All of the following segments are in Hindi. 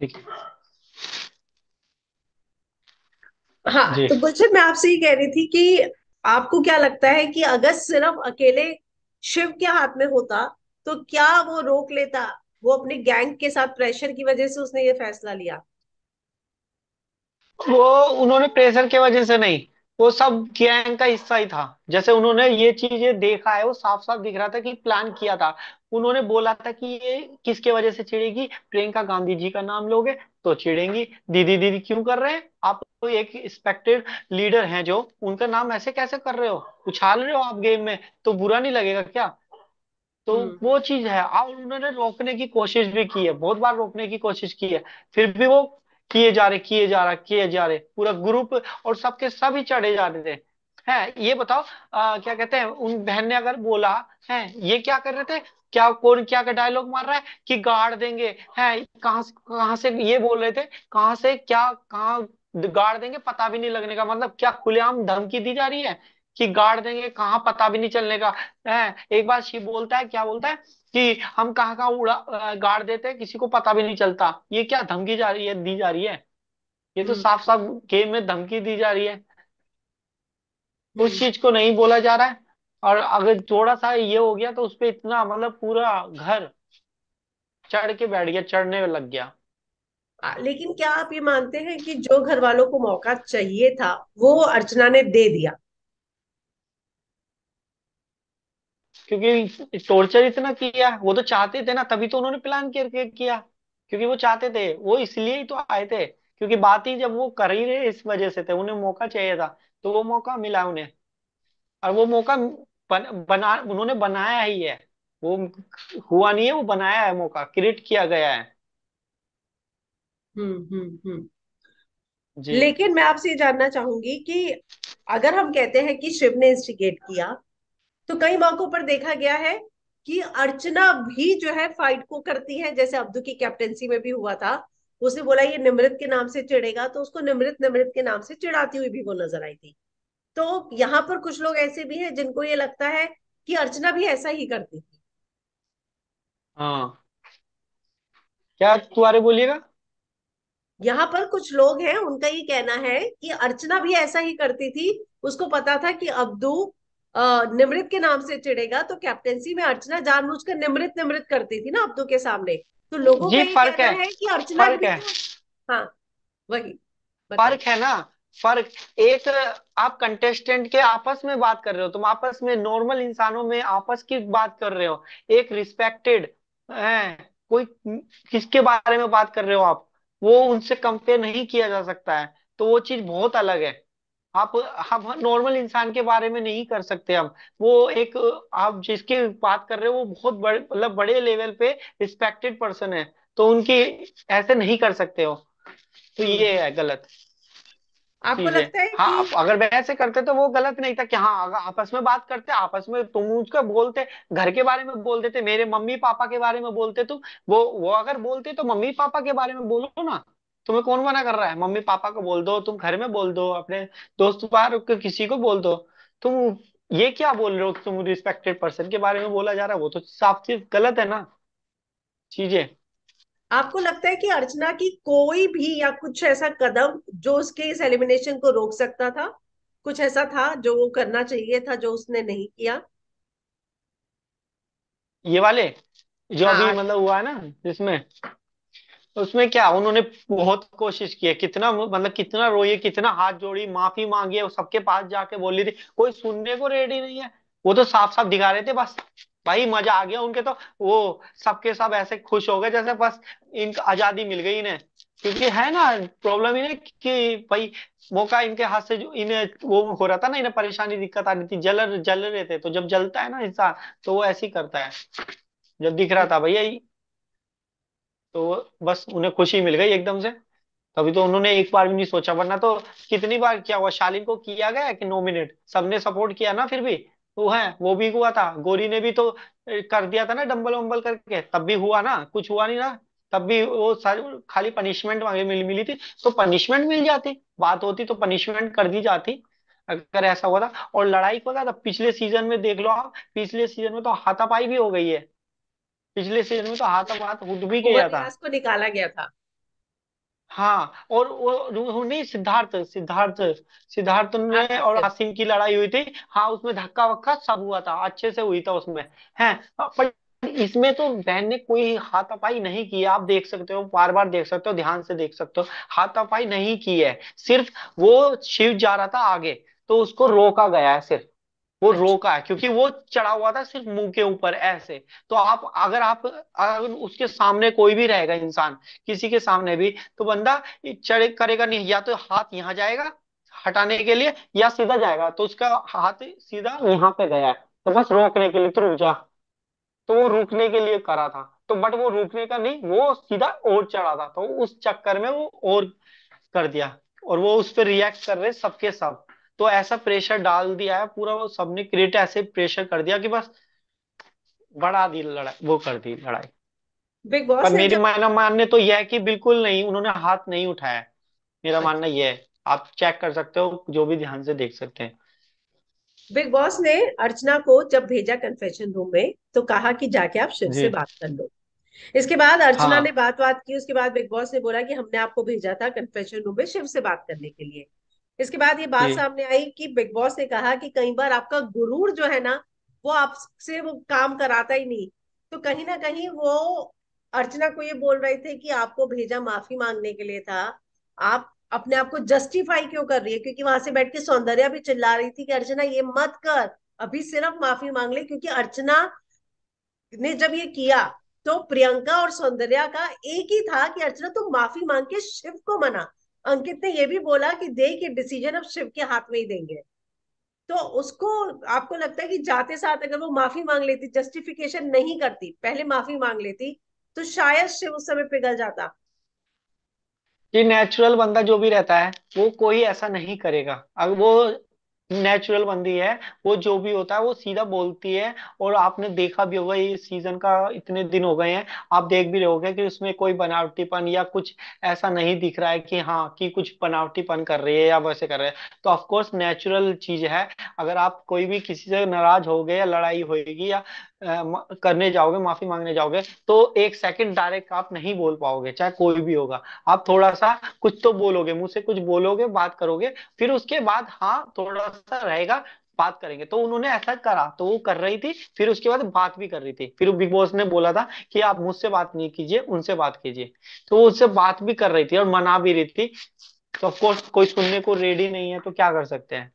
ठीक हाँ तो गुलशन मैं आपसे ये कह रही थी कि आपको क्या लगता है कि अगर सिर्फ अकेले शिव के हाथ में होता तो क्या वो रोक लेता वो अपने गैंग के साथ प्रेशर की वजह से उसने ये फैसला लिया वो उन्होंने प्रेशर की वजह से नहीं वो सब कियांग का हिस्सा ही था जैसे उन्होंने ये चीजें देखा है वो साफ साफ दिख रहा था कि प्लान किया था उन्होंने बोला था कि ये किसके वजह से चिड़ेगी प्रियंका गांधी जी का नाम लोगे तो चिड़ेंगी दीदी दीदी क्यों कर रहे हैं आप तो एक एक्सपेक्टेड लीडर हैं जो उनका नाम ऐसे कैसे कर रहे हो उछाल रहे हो आप गेम में तो बुरा नहीं लगेगा क्या तो हम्म। वो चीज है और उन्होंने रोकने की कोशिश भी की है बहुत बार रोकने की कोशिश की है फिर भी वो किए जा रहे किए जा रहा किए जा रहे पूरा ग्रुप और सबके सभी चढ़े जा रहे थे है ये बताओ आ, क्या कहते हैं उन बहन ने अगर बोला है ये क्या कर रहे थे क्या कौन क्या का डायलॉग मार रहा है कि गाड़ देंगे है कहाँ से से ये बोल रहे थे कहा से क्या कहा गाड़ देंगे पता भी नहीं लगने का मतलब क्या खुलेआम धमकी दी जा रही है कि गाड़ देंगे कहाँ पता भी नहीं चलने का है एक बार शिव बोलता है क्या बोलता है कि हम कहाँ कहाँ उड़ा गाड़ देते हैं किसी को पता भी नहीं चलता ये क्या धमकी जा रही है दी जा रही है ये तो साफ साफ गेम में धमकी दी जा रही है उस हम्म। चीज को नहीं बोला जा रहा है और अगर थोड़ा सा ये हो गया तो उस पर इतना मतलब पूरा घर चढ़ के बैठ गया चढ़ने में लग गया लेकिन क्या आप ये मानते हैं कि जो घर वालों को मौका चाहिए था वो अर्चना ने दे दिया क्योंकि टॉर्चर इतना किया वो तो चाहते थे ना तभी तो उन्होंने प्लान करके किया क्योंकि वो चाहते थे वो इसलिए ही तो आए थे क्योंकि बात ही जब वो कर ही रहे इस वजह से थे उन्हें मौका चाहिए था तो वो मौका मिला उन्हें और वो मौका बन, बना उन्होंने बनाया ही है वो हुआ नहीं है वो बनाया है मौका क्रिएट किया गया है हम्म हम्म हम्म लेकिन मैं आपसे जानना चाहूंगी कि अगर हम कहते हैं कि शिव ने इंस्टिगेट किया तो कई मौकों पर देखा गया है कि अर्चना भी जो है फाइट को करती है जैसे अब्दू की कैप्टनसी में भी हुआ था उसने बोला ये निमृत के नाम से चिड़ेगा तो उसको निमृत निमृत के नाम से चिड़ाती हुई भी वो नजर आई थी तो यहाँ पर कुछ लोग ऐसे भी हैं जिनको ये लगता है कि अर्चना भी ऐसा ही करती थी हाँ क्या तुम्हारे बोलिएगा यहाँ पर कुछ लोग हैं उनका ये कहना है कि अर्चना भी ऐसा ही करती थी उसको पता था कि अब्दू निमृत के नाम से चिड़ेगा तो कैप्टेंसी में अर्चना जानबूझकर निमृत निमृत करती थी ना अब्दू के सामने तो लोगों ये फर्क है, है कि अर्चना फर्क है तो- हाँ वही फर्क है ना फर्क एक आप कंटेस्टेंट के आपस में बात कर रहे हो तुम आपस में नॉर्मल इंसानों में आपस की बात कर रहे हो एक रिस्पेक्टेड है कोई किसके बारे में बात कर रहे हो आप वो उनसे कंपेयर नहीं किया जा सकता है तो वो चीज बहुत अलग है आप हम नॉर्मल इंसान के बारे में नहीं कर सकते हम वो एक आप जिसके बात कर रहे हो वो बहुत बड़े मतलब बड़े लेवल पे रिस्पेक्टेड पर्सन है तो उनके ऐसे नहीं कर सकते हो तो ये है गलत आपको लगता है हाँ, कि... हाँ अगर वैसे करते तो वो गलत नहीं था कि हाँ अगर आपस में बात करते आपस में तुम मुझको बोलते घर के बारे में बोल देते मेरे मम्मी पापा के बारे में बोलते तुम तो वो वो अगर बोलते तो मम्मी पापा के बारे में बोलो ना तुम्हें कौन मना कर रहा है मम्मी पापा को बोल दो तुम घर में बोल दो अपने दोस्त बार किसी को बोल दो तुम ये क्या बोल रहे हो तुम रिस्पेक्टेड पर्सन के बारे में बोला जा रहा है वो तो साफ सिर्फ गलत है ना चीजें आपको लगता है कि अर्चना की कोई भी या कुछ ऐसा कदम जो उसके इस एलिमिनेशन को रोक सकता था कुछ ऐसा था जो वो करना चाहिए था जो उसने नहीं किया ये वाले जो हाँ अभी मतलब हुआ है ना जिसमें तो उसमें क्या उन्होंने बहुत कोशिश की है कितना मतलब कितना रोई कितना हाथ जोड़ी माफी मांगी है सबके पास जाके बोली थी कोई सुनने को रेडी नहीं है वो तो साफ साफ दिखा रहे थे बस भाई मजा आ गया उनके तो वो सबके सब ऐसे खुश हो गए जैसे बस इनका आजादी मिल गई इन्हें क्योंकि है ना प्रॉब्लम नहीं कि भाई मौका इनके हाथ से जो इन्हें वो हो रहा था ना इन्हें परेशानी दिक्कत आ रही थी जल जल रहे थे तो जब जलता है ना इंसान तो वो ऐसे ही करता है जब दिख रहा था भैया तो बस उन्हें खुशी मिल गई एकदम से तभी तो उन्होंने एक बार भी नहीं सोचा वरना तो कितनी बार क्या हुआ शालिन को किया गया कि नॉमिनेट सबने सपोर्ट किया ना फिर भी वो है वो भी हुआ था गोरी ने भी तो कर दिया था ना डम्बल वम्बल करके तब भी हुआ ना कुछ हुआ नहीं ना तब भी वो सारी खाली पनिशमेंट मांगे मिल मिली थी तो पनिशमेंट मिल जाती बात होती तो पनिशमेंट कर दी जाती अगर ऐसा हुआ था और लड़ाई को था तो पिछले सीजन में देख लो आप पिछले सीजन में तो हाथापाई भी हो गई है पिछले सीजन में तो हाथ अब हाथ हुड भी गया था को निकाला गया था हाँ और वो नहीं सिद्धार्थ सिद्धार्थ सिद्धार्थ ने और आसिम की लड़ाई हुई थी हाँ उसमें धक्का वक्का सब हुआ था अच्छे से हुई था उसमें है पर इसमें तो बहन ने कोई हाथापाई नहीं की आप देख सकते हो बार बार देख सकते हो ध्यान से देख सकते हो हाथापाई नहीं की है सिर्फ वो शिव जा रहा था आगे तो उसको रोका गया है सिर्फ वो रोका क्योंकि वो चढ़ा हुआ था सिर्फ मुंह के ऊपर ऐसे तो आप अगर आप अगर उसके सामने कोई भी रहेगा इंसान किसी के सामने भी तो बंदा चढ़े करेगा नहीं या तो हाथ यहाँ जाएगा हटाने के लिए या सीधा जाएगा तो उसका हाथ सीधा यहाँ पे गया तो बस रोकने के लिए तो रुक जा तो वो रुकने के लिए करा था तो बट वो रुकने का नहीं वो सीधा और चढ़ा था तो उस चक्कर में वो और कर दिया और वो उस पर रिएक्ट कर रहे सबके सब तो ऐसा प्रेशर डाल दिया है पूरा वो सबने क्रिएट ऐसे प्रेशर कर दिया कि बस बढ़ा दी लड़ाई वो कर दी लड़ाई बिग बॉस पर मेरी जब... मानना मानने तो यह है कि बिल्कुल नहीं उन्होंने हाथ नहीं उठाया मेरा अच्छा। मानना यह है आप चेक कर सकते हो जो भी ध्यान से देख सकते हैं बिग बॉस ने अर्चना को जब भेजा कन्फेशन रूम में तो कहा कि जाके आप शिव से बात कर लो इसके बाद अर्चना हाँ। ने बात बात की उसके बाद बिग बॉस ने बोला कि हमने आपको भेजा था कन्फेशन रूम में शिव से बात करने के लिए इसके बाद ये बात सामने आई कि बिग बॉस ने कहा कि कई बार आपका गुरूर जो है ना वो आपसे वो काम कराता ही नहीं तो कहीं ना कहीं वो अर्चना को ये बोल रहे थे कि आपको भेजा माफी मांगने के लिए था आप अपने आप को जस्टिफाई क्यों कर रही है क्योंकि वहां से बैठ के सौंदर्या भी चिल्ला रही थी कि अर्चना ये मत कर अभी सिर्फ माफी मांग ले क्योंकि अर्चना ने जब ये किया तो प्रियंका और सौंदर्या का एक ही था कि अर्चना तुम माफी मांग के शिव को मना अंकित ने ये भी बोला कि दे के डिसीजन अब शिव के हाथ में ही देंगे तो उसको आपको लगता है कि जाते साथ अगर वो माफी मांग लेती जस्टिफिकेशन नहीं करती पहले माफी मांग लेती तो शायद शिव उस समय पिघल जाता कि नेचुरल बंदा जो भी रहता है वो कोई ऐसा नहीं करेगा अगर वो नेचुरल बंदी है वो जो भी होता है वो सीधा बोलती है और आपने देखा भी होगा ये सीजन का इतने दिन हो गए हैं आप देख भी रहोगे कि उसमें कोई बनावटीपन या कुछ ऐसा नहीं दिख रहा है कि हाँ कि कुछ बनावटीपन कर रही है या वैसे कर रहे हैं तो ऑफकोर्स नेचुरल चीज है अगर आप कोई भी किसी से नाराज हो गए या लड़ाई होगी या करने जाओगे माफी मांगने जाओगे तो एक सेकंड डायरेक्ट आप नहीं बोल पाओगे चाहे कोई भी होगा आप थोड़ा सा कुछ तो बोलोगे मुंह से कुछ बोलोगे बात करोगे फिर उसके बाद हाँ थोड़ा सा रहेगा बात करेंगे तो उन्होंने ऐसा करा तो वो कर रही थी फिर उसके बाद बात भी कर रही थी फिर बिग बॉस ने बोला था कि आप मुझसे बात नहीं कीजिए उनसे बात कीजिए तो वो उससे बात भी कर रही थी और मना भी रही थी तो ऑफकोर्स कोई सुनने को रेडी नहीं है तो क्या कर सकते हैं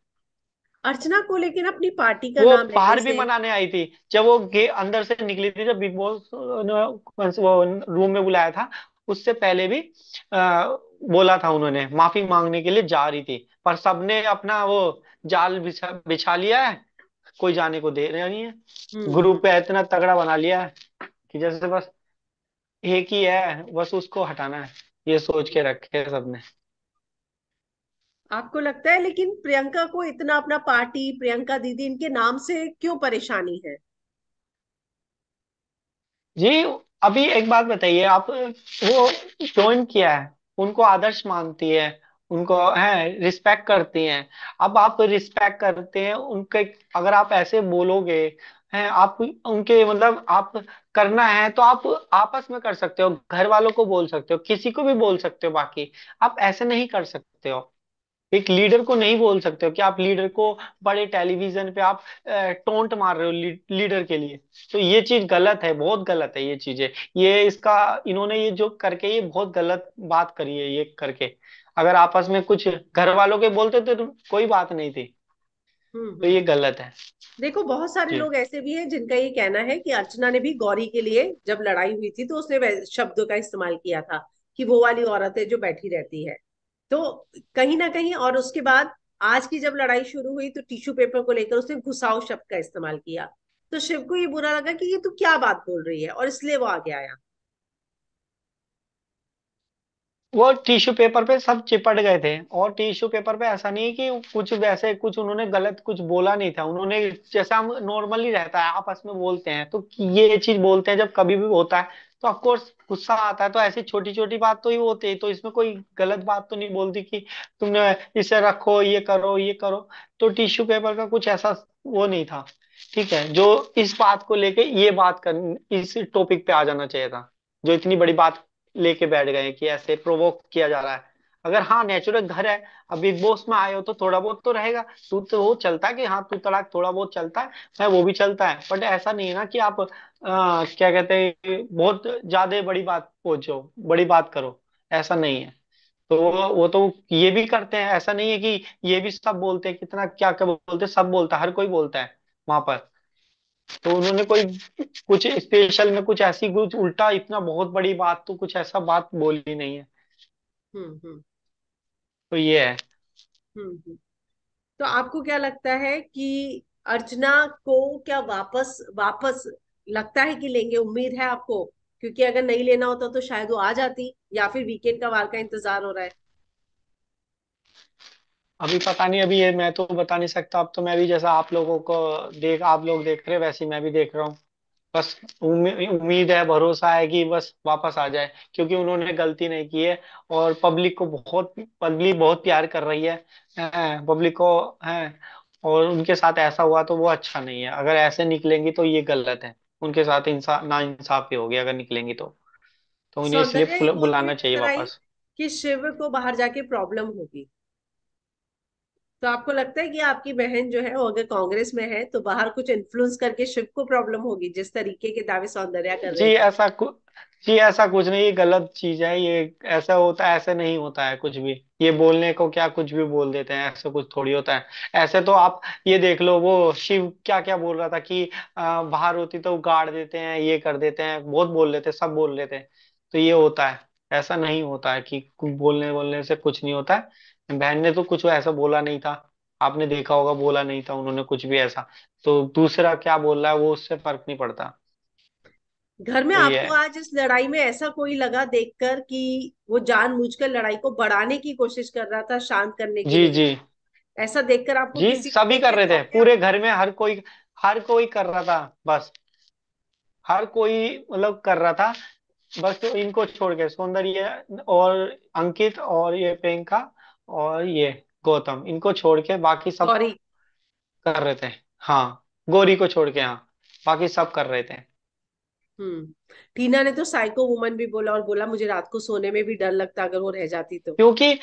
अर्चना को लेकिन अपनी पार्टी का वो नाम पार भी मनाने आई थी जब वो गे अंदर से निकली थी जब बिग बॉस रूम में बुलाया था उससे पहले भी आ, बोला था उन्होंने माफी मांगने के लिए जा रही थी पर सबने अपना वो जाल बिछा बिछा लिया है कोई जाने को दे रहा नहीं है हम्म। ग्रुप पे इतना तगड़ा बना लिया है कि जैसे बस एक ही है बस उसको हटाना है ये सोच के रखे सबने आपको लगता है लेकिन प्रियंका को इतना अपना पार्टी प्रियंका दीदी इनके नाम से क्यों परेशानी है जी अभी एक बात बताइए आप वो ज्वाइन किया है उनको आदर्श मानती है उनको है रिस्पेक्ट करती हैं अब आप रिस्पेक्ट करते हैं उनके अगर आप ऐसे बोलोगे हैं आप उनके मतलब आप करना है तो आप आपस में कर सकते हो घर वालों को बोल सकते हो किसी को भी बोल सकते हो बाकी आप ऐसे नहीं कर सकते हो एक लीडर को नहीं बोल सकते हो कि आप लीडर को बड़े टेलीविजन पे आप टोंट मार रहे हो लीडर के लिए तो ये चीज गलत है बहुत गलत है ये चीजें ये इसका इन्होंने ये जो करके ये बहुत गलत बात करी है ये करके अगर आपस में कुछ घर वालों के बोलते तो कोई बात नहीं थी हम्म, तो ये हम्म। गलत है देखो बहुत सारे लोग ऐसे भी हैं जिनका ये कहना है कि अर्चना ने भी गौरी के लिए जब लड़ाई हुई थी तो उसने शब्दों का इस्तेमाल किया था कि वो वाली औरत है जो बैठी रहती है तो कहीं ना कहीं और उसके बाद आज की जब लड़ाई शुरू हुई तो टिश्यू पेपर को लेकर उसने घुसाव शब्द का इस्तेमाल किया तो शिव को ये बुरा लगा कि ये तू क्या बात बोल रही है और इसलिए वो आगे आया वो टिश्यू पेपर पे सब चिपट गए थे और टिश्यू पेपर पे ऐसा नहीं कि कुछ वैसे कुछ उन्होंने गलत कुछ बोला नहीं था उन्होंने जैसा हम नॉर्मली रहता है आपस में बोलते हैं तो ये चीज बोलते हैं जब कभी भी होता है तो ऑफकोर्स गुस्सा आता है तो ऐसी छोटी छोटी बात तो ही होती है तो इसमें कोई गलत बात तो नहीं बोलती कि तुमने इसे रखो ये करो ये करो तो टिश्यू पेपर का कुछ ऐसा वो नहीं था ठीक है जो इस बात को लेके ये बात कर इस टॉपिक पे आ जाना चाहिए था जो इतनी बड़ी बात लेके बैठ गए कि ऐसे प्रोवोक किया जा रहा है अगर हाँ नेचुरल घर है अब बिग बॉस में आए हो तो थोड़ा बहुत तो रहेगा तू तो वो चलता है कि हाँ तू तड़ाक थोड़ा बहुत चलता है मैं वो भी चलता है बट ऐसा नहीं है ना कि आप आ, क्या कहते हैं बहुत ज्यादा बड़ी बात पहुंचो बड़ी बात करो ऐसा नहीं है तो वो तो ये भी करते हैं ऐसा नहीं है कि ये भी सब बोलते हैं कितना क्या क्या बोलते हैं सब बोलता है हर कोई बोलता है वहां पर तो उन्होंने कोई कुछ स्पेशल में कुछ ऐसी कुछ उल्टा इतना बहुत बड़ी बात तो कुछ ऐसा बात बोली नहीं है हम्म हम्म तो ये है हम्म, हम्म। तो आपको क्या लगता है कि अर्चना को क्या वापस वापस लगता है कि लेंगे उम्मीद है आपको क्योंकि अगर नहीं लेना होता तो शायद वो आ जाती या फिर वीकेंड का वार का इंतजार हो रहा है अभी पता नहीं अभी ये मैं तो बता नहीं सकता अब तो मैं भी जैसा आप लोगों को देख आप लोग देख रहे वैसे मैं भी देख रहा हूँ बस उम्मीद है भरोसा है कि बस वापस आ जाए क्योंकि उन्होंने गलती नहीं की है और पब्लिक को बहुत पब्लिक बहुत प्यार कर रही है पब्लिक को है और उनके साथ ऐसा हुआ तो वो अच्छा नहीं है अगर ऐसे निकलेंगी तो ये गलत है उनके साथ इंसा ना इंसाफ ही होगी अगर निकलेंगी तो तो उन्हें इसलिए बुलाना चाहिए वापस कि शिव को बाहर जाके प्रॉब्लम होगी तो आपको लगता है कि आपकी बहन जो है वो अगर कांग्रेस में है तो बाहर कुछ इन्फ्लुएंस करके शिव को प्रॉब्लम होगी जिस तरीके के दावे सौंदर्या कर जी ऐसा जी ऐसा कुछ नहीं ये गलत चीज है ये ऐसा होता है ऐसे नहीं होता है कुछ भी ये बोलने को क्या कुछ भी बोल देते हैं ऐसे कुछ थोड़ी होता है ऐसे तो आप ये देख लो वो शिव क्या क्या बोल रहा था कि बाहर होती तो गाड़ देते हैं ये कर देते हैं बहुत बोल लेते सब बोल लेते हैं तो ये होता है ऐसा नहीं होता है कि बोलने बोलने से कुछ नहीं होता है बहन ने तो कुछ ऐसा बोला नहीं था आपने देखा होगा बोला नहीं था उन्होंने कुछ भी ऐसा तो दूसरा क्या बोल रहा है वो उससे फर्क नहीं पड़ता घर में तो ये आपको है आज इस लड़ाई में ऐसा कोई लगा देखकर कि वो जानबूझकर लड़ाई को बढ़ाने की कोशिश कर रहा था शांत करने के जी लिए जी ऐसा देखकर आपको जी किसी सभी कर रहे थे आपने पूरे घर में हर कोई हर कोई कर रहा था बस हर कोई मतलब कर रहा था बस तो इनको छोड़ के सौंदर्य और अंकित और ये प्रियंका और ये गौतम इनको छोड़ के बाकी सब गौरी कर रहे थे हाँ गौरी को छोड़ के हाँ बाकी सब कर रहे थे हम्म टीना ने तो साइको वुमन भी बोला और बोला मुझे रात को सोने में भी डर लगता अगर वो रह जाती तो क्योंकि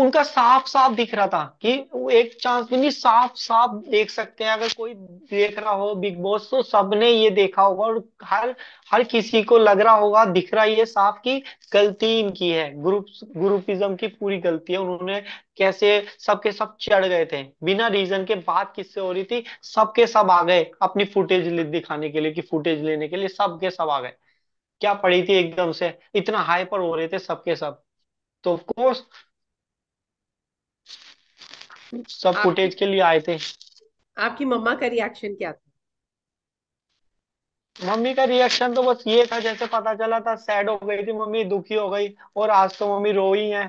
उनका साफ साफ दिख रहा था कि एक चांस भी नहीं साफ साफ देख सकते हैं अगर कोई देख रहा हो बिग बॉस तो सबने ये देखा होगा और हर हर किसी को लग रहा होगा दिख रहा ये साफ की गलती इनकी है ग्रुप ग्रुपिज्म की पूरी गलती है उन्होंने कैसे सबके सब चढ़ गए थे बिना रीजन के बात किससे हो रही थी सबके सब आ गए अपनी फुटेज दिखाने के लिए कि फुटेज लेने के लिए सबके सब आ गए क्या पड़ी थी एकदम से इतना हाई पर हो रहे थे सबके सब तो ऑफ कोर्स सब फुटेज के लिए आए थे आपकी मम्मा का रिएक्शन क्या था मम्मी का रिएक्शन तो बस ये था जैसे पता चला था सैड हो गई थी मम्मी दुखी हो गई और आज तो मम्मी रो ही है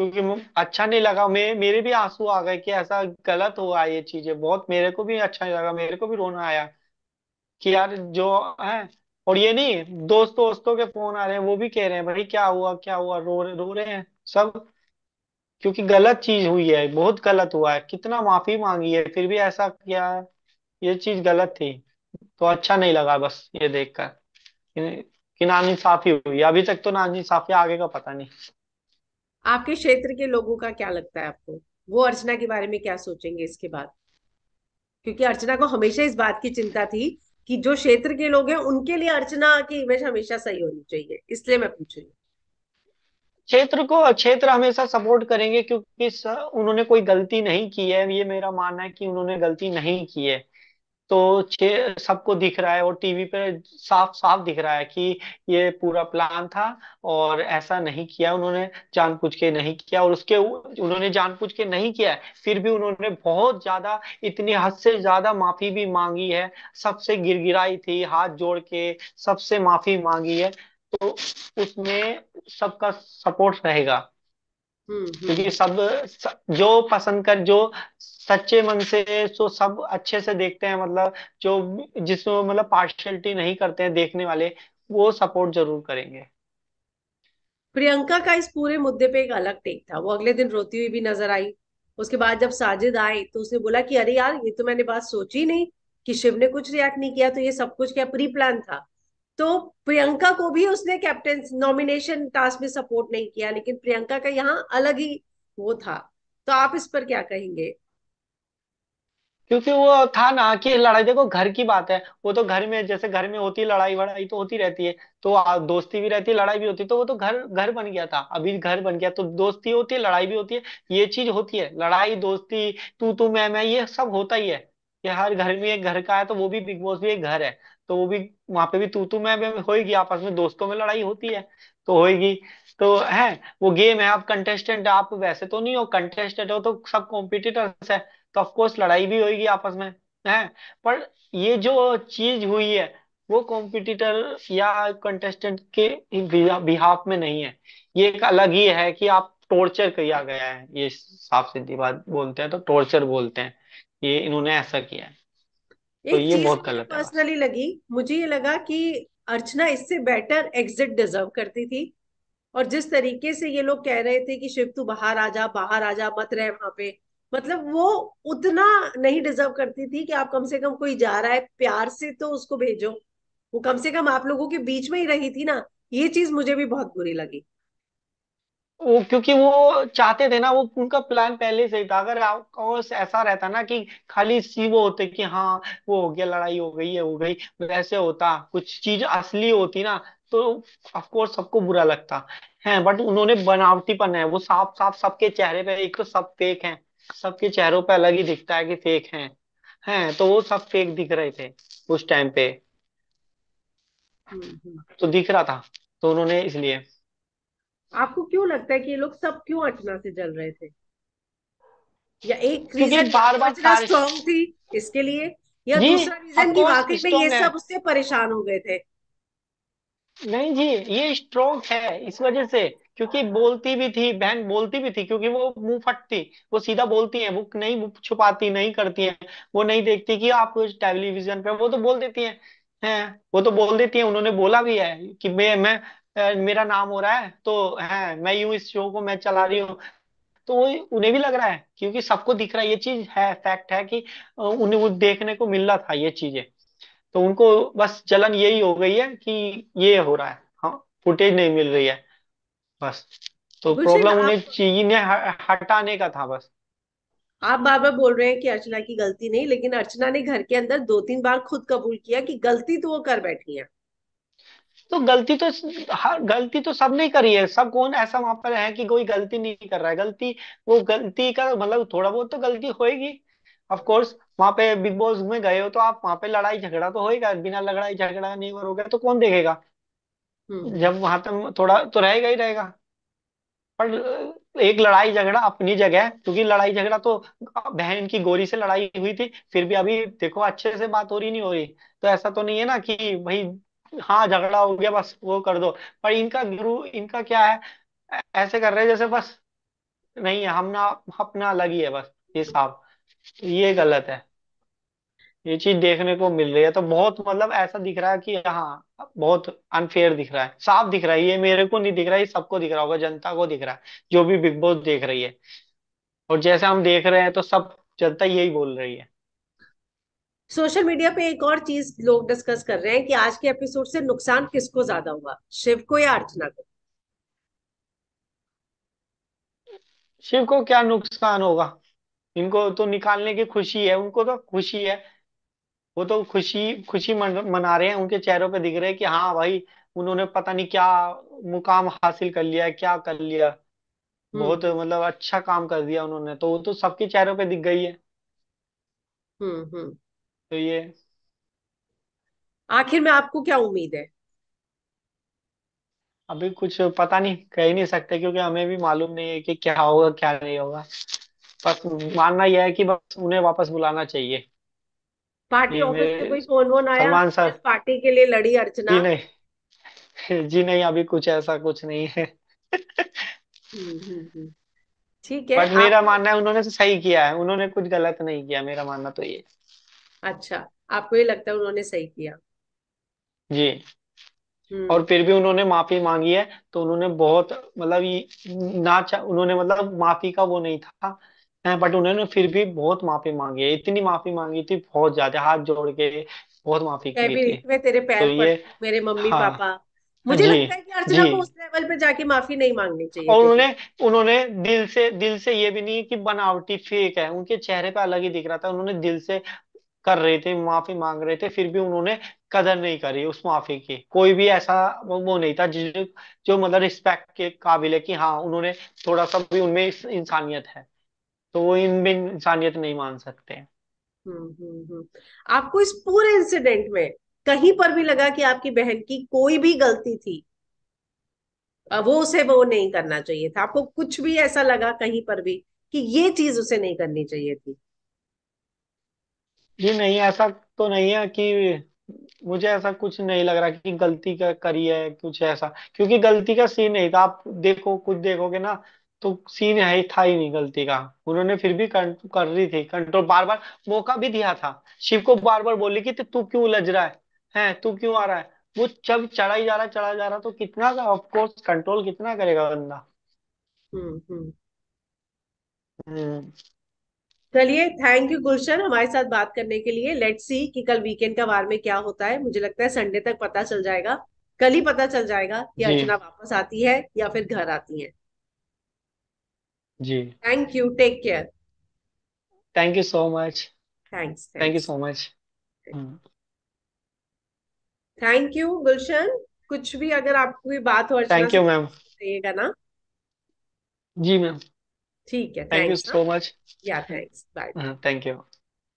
क्योंकि अच्छा नहीं लगा मैं मेरे भी आंसू आ गए कि ऐसा गलत हुआ ये चीजें बहुत मेरे को भी अच्छा नहीं लगा मेरे को भी रोना आया कि यार जो है और ये नहीं दोस्त दोस्तों के फोन आ रहे हैं वो भी कह रहे हैं भाई क्या हुआ क्या हुआ रो रहे रो रहे हैं सब क्योंकि गलत चीज हुई है बहुत गलत हुआ है कितना माफी मांगी है फिर भी ऐसा किया है ये चीज गलत थी तो अच्छा नहीं लगा बस ये देखकर कि, कि नाइंसाफी हुई अभी तक तो नाइंसाफी आगे का पता नहीं आपके क्षेत्र के लोगों का क्या लगता है आपको वो अर्चना के बारे में क्या सोचेंगे इसके बाद क्योंकि अर्चना को हमेशा इस बात की चिंता थी कि जो क्षेत्र के लोग हैं उनके लिए अर्चना की इमेज हमेशा सही होनी चाहिए इसलिए मैं पूछ रही हूँ क्षेत्र को क्षेत्र हमेशा सपोर्ट करेंगे क्योंकि उन्होंने कोई गलती नहीं की है ये मेरा मानना है कि उन्होंने गलती नहीं की है तो छे सबको दिख रहा है और टीवी पे साफ साफ दिख रहा है कि ये पूरा प्लान था और ऐसा नहीं किया उन्होंने जानबूझ के नहीं किया और उसके उन्होंने पूछ के नहीं किया फिर भी उन्होंने बहुत ज्यादा इतनी हद से ज्यादा माफी भी मांगी है सबसे गिर गिराई थी हाथ जोड़ के सबसे माफी मांगी है तो उसमें सबका सपोर्ट रहेगा हम्म, हम्म। क्योंकि सब जो पसंद कर जो सच्चे मन से सो तो सब अच्छे से देखते हैं मतलब जो जिसमें मतलब पार्शलिटी नहीं करते हैं देखने वाले वो सपोर्ट जरूर करेंगे प्रियंका का इस पूरे मुद्दे पे एक अलग टेक था वो अगले दिन रोती हुई भी नजर आई उसके बाद जब साजिद आए तो उसने बोला कि अरे यार ये तो मैंने बात सोची नहीं कि शिव ने कुछ रिएक्ट नहीं किया तो ये सब कुछ क्या प्री प्लान था तो प्रियंका को भी उसने कैप्टन नॉमिनेशन टास्क में सपोर्ट नहीं किया लेकिन प्रियंका का यहाँ अलग ही वो था तो आप इस पर क्या कहेंगे क्योंकि वो था ना कि लड़ाई देखो घर की बात है वो तो घर में जैसे घर में होती लड़ाई वड़ाई तो होती रहती है तो आ, दोस्ती भी रहती है लड़ाई भी होती है तो वो तो घर घर बन गया था अभी घर बन गया तो दोस्ती होती है लड़ाई भी होती है ये चीज होती है लड़ाई दोस्ती तू तू मैं मैं ये सब होता ही है कि हर घर में एक घर का है तो वो भी बिग बॉस भी एक घर है तो वो भी वहां पे भी तू तू मैं मैं होगी आपस में दोस्तों में लड़ाई होती है तो होगी तो है वो गेम है आप कंटेस्टेंट आप वैसे तो नहीं हो कंटेस्टेंट हो तो सब कॉम्पिटिटर्स है तो ऑफकोर्स लड़ाई भी होगी आपस में है पर ये जो चीज हुई है वो कॉम्पिटिटर या कंटेस्टेंट के बिहाफ में नहीं है ये एक अलग ही है कि आप टॉर्चर किया गया है ये साफ सीधी बात बोलते हैं तो टॉर्चर बोलते हैं ये इन्होंने ऐसा किया है तो एक तो ये चीज बहुत गलत पर्सनली लगी मुझे ये लगा कि अर्चना इससे बेटर एग्जिट डिजर्व करती थी और जिस तरीके से ये लोग कह रहे थे कि शिव तू बाहर आ जा बाहर आ जा मत रहे वहां पे मतलब वो उतना नहीं डिजर्व करती थी कि आप कम से कम कोई जा रहा है प्यार से तो उसको भेजो वो कम से कम आप लोगों के बीच में ही रही थी ना ये चीज मुझे भी बहुत बुरी लगी वो क्योंकि वो चाहते थे ना वो उनका प्लान पहले से ही था अगर ऐसा रहता ना कि खाली सी वो होते कि हाँ वो हो गया लड़ाई हो गई है हो गई वैसे होता कुछ चीज असली होती ना तो ऑफकोर्स सबको बुरा लगता है बट उन्होंने बनावटीपन है वो साफ साफ सबके चेहरे पे एक तो सब फेक हैं सबके चेहरों पे अलग ही दिखता है कि फेक हैं हैं तो वो सब फेक दिख रहे थे उस टाइम पे हम्म, हम्म। तो दिख रहा था तो उन्होंने इसलिए आपको क्यों लगता है कि ये लोग सब क्यों अटना से जल रहे थे या एक क्योंकि रीजन बार बार स्ट्रॉन्ग थी इसके लिए या दूसरा रीजन कि वाकई में ये स्ट्रॉन्ग सब उससे परेशान हो गए थे नहीं जी ये स्ट्रोक है इस वजह से क्योंकि बोलती भी थी बहन बोलती भी थी क्योंकि वो मुंह फटती वो सीधा बोलती है वो नहीं मुंह छुपाती नहीं करती है वो नहीं देखती कि आप टेलीविजन पे वो तो बोल देती है, है वो तो बोल देती है उन्होंने बोला भी है कि मैं मैं मेरा नाम हो रहा है तो है मैं यूं इस शो को मैं चला रही हूँ तो वो उन्हें भी लग रहा है क्योंकि सबको दिख रहा है ये चीज है फैक्ट है कि उन्हें वो देखने को मिल रहा था ये चीजें तो उनको बस जलन यही हो गई है कि ये हो रहा है हाँ फुटेज नहीं मिल रही है बस तो प्रॉब्लम उन्हें चीजें हटाने का था बस आप बार बार बोल रहे हैं कि अर्चना की गलती नहीं लेकिन अर्चना ने घर के अंदर दो तीन बार खुद कबूल किया कि गलती तो वो कर बैठी है तो गलती तो हर हाँ, गलती तो सबने करी है सब कौन ऐसा वहां पर है कि कोई गलती नहीं कर रहा है गलती वो गलती का मतलब थोड़ा बहुत तो गलती होएगी ऑफ कोर्स वहां पे बिग बॉस में गए हो तो आप वहां पे लड़ाई झगड़ा तो होएगा बिना लड़ाई झगड़ा नहीं करोगे तो कौन देखेगा हम्म। जब वहां तक थोड़ा तो रहेगा ही रहेगा पर एक लड़ाई झगड़ा अपनी जगह है क्योंकि लड़ाई झगड़ा तो बहन की गोरी से लड़ाई हुई थी फिर भी अभी देखो अच्छे से बात हो रही नहीं हो रही तो ऐसा तो नहीं है ना कि भाई हाँ झगड़ा हो गया बस वो कर दो पर इनका गुरु इनका क्या है ऐसे कर रहे हैं जैसे बस नहीं हम ना अपना अलग ही है बस ये साहब ये गलत है ये चीज देखने को मिल रही है तो बहुत मतलब ऐसा दिख रहा है कि हाँ बहुत अनफेयर दिख रहा है साफ दिख रहा है ये मेरे को नहीं दिख रहा है ये सबको दिख रहा होगा जनता को दिख रहा है जो भी बिग बॉस देख रही है और जैसे हम देख रहे हैं तो सब जनता यही बोल रही है सोशल मीडिया पे एक और चीज लोग डिस्कस कर रहे हैं कि आज के एपिसोड से नुकसान किसको ज्यादा हुआ शिव को या अर्चना को शिव को क्या नुकसान होगा इनको तो निकालने की खुशी है उनको तो खुशी है वो तो खुशी खुशी मना रहे हैं उनके चेहरों पे दिख रहे हैं कि हाँ भाई उन्होंने पता नहीं क्या मुकाम हासिल कर लिया क्या कर लिया हम्म बहुत मतलब अच्छा काम कर दिया उन्होंने तो वो तो सबके चेहरों पे दिख गई है हम्म हम्म तो ये आखिर में आपको क्या उम्मीद है अभी कुछ पता नहीं कह ही नहीं सकते क्योंकि हमें भी मालूम नहीं है कि क्या होगा क्या नहीं होगा बस मानना यह है कि बस उन्हें वापस बुलाना चाहिए पार्टी ऑफिस से कोई फोन वोन आया सलमान सर पार्टी के लिए लड़ी अर्चना जी नहीं जी नहीं अभी कुछ ऐसा कुछ नहीं है हम्म, हम्म, हम्म। ठीक है बट मेरा आप... मानना है उन्होंने तो सही किया है उन्होंने कुछ गलत नहीं किया मेरा मानना तो ये अच्छा आपको ये लगता है उन्होंने सही किया जी और फिर भी उन्होंने माफी मांगी है तो उन्होंने बहुत मतलब ना उन्होंने मतलब माफी का वो नहीं था हैं बट उन्होंने फिर भी बहुत माफी मांगी है इतनी माफी मांगी थी बहुत ज्यादा हाथ जोड़ के बहुत माफी मैं भी थी मैं तेरे पैर तो ये मेरे मम्मी हाँ पापा मुझे जी लगता है कि अर्चना जी को उस लेवल पे जाके माफी नहीं मांगनी चाहिए और उन्होंने उन्होंने दिल से दिल से ये भी नहीं कि बनावटी फेक है उनके चेहरे पे अलग ही दिख रहा था उन्होंने दिल से कर रहे थे माफी मांग रहे थे फिर भी उन्होंने कदर नहीं करी उस माफी की कोई भी ऐसा वो नहीं था जिस जो मतलब रिस्पेक्ट के काबिल है कि हाँ उन्होंने थोड़ा सा भी उनमें इंसानियत है तो वो इन भी इंसानियत नहीं मान सकते हैं हम्म, हम्म, हम्म। आपको इस पूरे इंसिडेंट में कहीं पर भी लगा कि आपकी बहन की कोई भी गलती थी वो उसे वो नहीं करना चाहिए था आपको कुछ भी ऐसा लगा कहीं पर भी कि ये चीज उसे नहीं करनी चाहिए थी जी नहीं ऐसा तो नहीं है कि मुझे ऐसा कुछ नहीं लग रहा कि गलती का करी है कुछ ऐसा क्योंकि गलती का सीन नहीं था आप देखो कुछ देखोगे ना तो सीन है था ही नहीं गलती का उन्होंने फिर भी कर रही थी कंट्रोल बार बार मौका भी दिया था शिव को बार बार बोली कि तो तू क्यों उलझ रहा है हैं तू क्यों आ रहा है वो जब चढ़ा ही जा रहा चढ़ा जा रहा तो कितना का कोर्स कंट्रोल कितना करेगा बंदा हम्म हम्म, हम्म। चलिए थैंक यू गुलशन हमारे साथ बात करने के लिए लेट्स सी कि कल वीकेंड का वार में क्या होता है मुझे लगता है संडे तक पता चल जाएगा कल ही पता चल जाएगा कि अर्चना वापस आती है या फिर घर आती है जी thank you take care thank you so much thanks thank you so much thank you Gulshan कुछ भी अगर आपको भी बात हो अर्चना थैंक यू मैम करिएगा ना जी मैम ठीक है थैंक यू सो मच या थैंक्स बाय थैंक यू